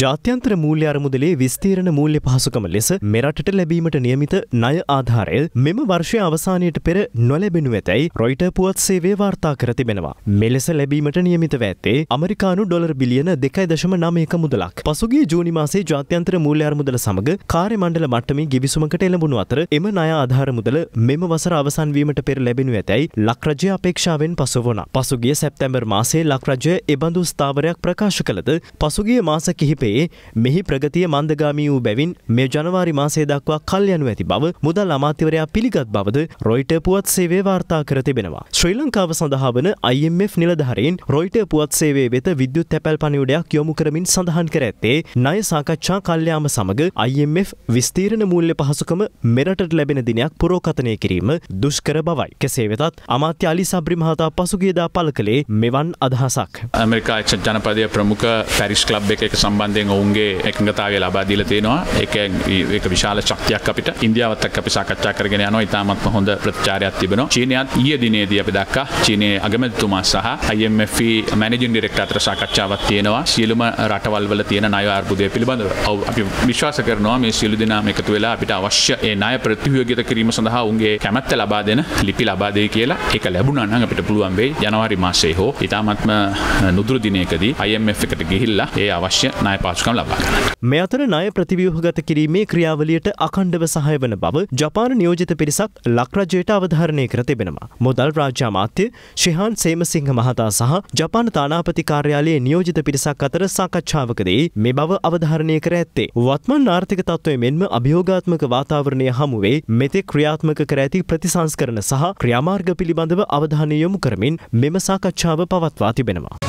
ජාත්‍යන්තර මූල්‍ය අරමුදලේ විස්තීරණ මූල්‍ය පහසුකම ලෙස මෙරටට ලැබීමට නියමිත ණය ආධාරය මෙම වර්ෂය අවසානයට පෙර නොලැබෙනු ඇතැයි රොයිට පුවත් සේවය වාර්තා කර තිබෙනවා. මෙලෙස ලැබීමට නියමිතව ඇත්තේ අමරිකානු ඩොලර් බිලියන දෙකයි දශම නමයක මුදලක්. පසුගිය ජූනි මාසේ ජාත්‍යන්තර මූල්‍ය අරමුදල සමග කාර්යමණ්ඩල මට්ටමින් ගිවිසුමකට එළඹුණු අතර එම ණය ආධාර මුදල මෙම වසර අවසන් වීමට පෙර ලැබෙනු ඇතැයි ලක්රජය අපේක්ෂාවෙන් පසු වුණා. පසුගිය සැප්තැම්බර් මාසේ ලක්රජය එබඳු ස්ථාවරයක් ප්‍රකාශ කළද පසුගිය මාස කිහිප කිහිපේ මෙහි ප්‍රගතිය මන්දගාමී වූ බැවින් මේ ජනවාරි මාසය දක්වා කල් යනු ඇති බව මුදල් අමාත්‍යවරයා පිළිගත් බවද රොයිට පුවත් සේවේ වාර්තා කර තිබෙනවා. ශ්‍රී ලංකාව සඳහා වන IMF නිලධහරින් රොයිට පුවත් සේවේ වෙත විද්‍යුත් තැපැල් පණිවුඩයක් යොමු කරමින් සඳහන් කර ඇත්තේ ණය සාකච්ඡා කල්යාම සමග IMF විස්තීරණ මූල්‍ය පහසුකම මෙරටට ලැබෙන දිනයක් පුරෝකථනය කිරීම දුෂ්කර බවයි. කෙසේ වෙතත් අමාත්‍ය අලි සබ්‍රි මහතා පසුගියදා පළ කළේ මෙවන් අදහසක්. ඇමරිකා එක්ෂ ජනපදය ප්‍රමුඛ පැරිස් ක්ලබ් එක සම සම්බන්ධයෙන් ඔවුන්ගේ එකඟතාවය ලබාදීල තියෙනවා එක ඒක විශාල ශක්තියක් අපිට ඉන්දියාවත්තක් අපි සාකච්ඡා කරගෙන යනවා ඉතාමත්ම හොඳ ප්‍රචාරයක් තිබෙනවා චීනයත් ඊය දිනේදී අපි දක්කා චීනයේ අගමැතිතුමා සහ IMF මැනේජින් ඩිරෙක්ටර් අතර සාකච්ඡාවක් තියෙනවා සියලුම රටවල් වල තියෙන ණය අර්බුදය පිළිබඳව. ඔව් අපි විශ්වාස කරනවා මේ සියලු දෙනාම එකතු වෙලා අපිට අවශ්‍ය ඒ ණය ප්‍රතිවියෝගිත කිරීම සඳහා උන්ගේ කැමැත්ත ලබා දෙන ලිපි ලබා දෙයි කියලා ඒක ලැබුණා නම් අපිට පුළුවන් වෙයි ජනවාරි මාසයේ හෝ ඉතාමත්ම නුදුරු දිනයකදී IMF එකට ගිහිල්ලා ඒ අවශ්‍ය ණය පාසුකම් ලබා ගන්නට. මේ අතර ණය ප්‍රතිව්‍යුහගත කිරීමේ ක්‍රියාවලියට අඛණ්ඩව සහාය වන බව ජපාන නියෝජිත පිරිසක් ලක්රජයට අවධාරණය කර තිබෙනවා. මුදල් රාජ්‍ය අමාත්‍ය ශිහාන් සේමසිංහ මහතා සහ ජපාන තානාපති කාර්යාලයේ නියෝජිත පිරිසක් අතර සාකච්ඡාවකදී මේ බව අවධාරණය කර ඇත්තේ. වත්මන් ආර්ථික තත්ත්වය මෙන්ම අභියෝගාත්මක වාතාවරණය හමුවේ මෙතෙක් ක්‍රියාත්මක කර ඇති ප්‍රතිසංස්කරණ සහ ක්‍රියාමාර්ග පිළිබඳව අවධානය යොමු කරමින් මෙම සාකච්ඡාව පවත්වා තිබෙනවා.